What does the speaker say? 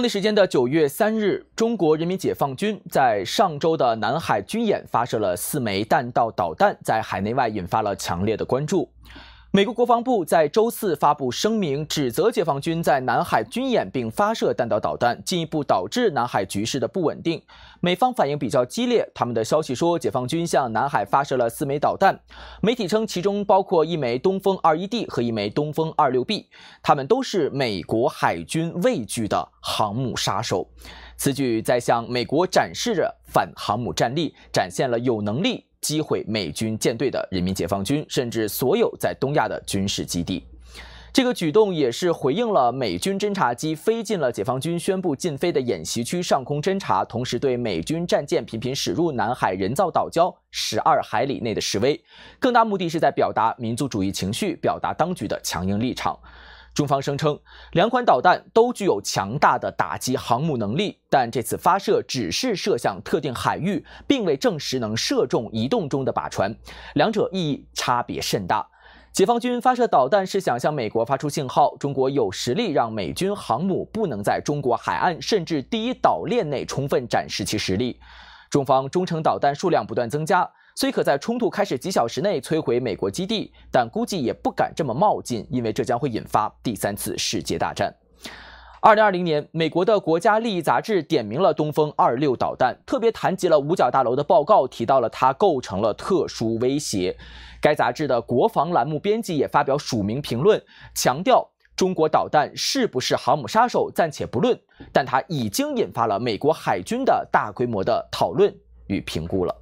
当地时间的九月三日，中国人民解放军在上周的南海军演发射了四枚弹道导弹，在海内外引发了强烈的关注。美国国防部在周四发布声明，指责解放军在南海军演并发射弹道导弹，进一步导致南海局势的不稳定。美方反应比较激烈，他们的消息说，解放军向南海发射了四枚导弹，媒体称其中包括一枚东风二一 D 和一枚东风二六 B，他们都是美国海军畏惧的航母杀手。此举在向美国展示着反航母战力，展现了有能力。击毁美军舰队的人民解放军，甚至所有在东亚的军事基地。这个举动也是回应了美军侦察机飞进了解放军宣布禁飞的演习区上空侦察，同时对美军战舰频频驶入南海人造岛礁十二海里内的示威。更大目的是在表达民族主义情绪，表达当局的强硬立场。中方声称，两款导弹都具有强大的打击航母能力，但这次发射只是射向特定海域，并未证实能射中移动中的靶船，两者意义差别甚大。解放军发射导弹是想向美国发出信号：中国有实力让美军航母不能在中国海岸甚至第一岛链内充分展示其实力。中方中程导弹数量不断增加。虽可在冲突开始几小时内摧毁美国基地，但估计也不敢这么冒进，因为这将会引发第三次世界大战。二零二零年，美国的《国家利益》杂志点名了东风二六导弹，特别谈及了五角大楼的报告，提到了它构成了特殊威胁。该杂志的国防栏目编辑也发表署名评论，强调中国导弹是不是航母杀手暂且不论，但它已经引发了美国海军的大规模的讨论与评估了。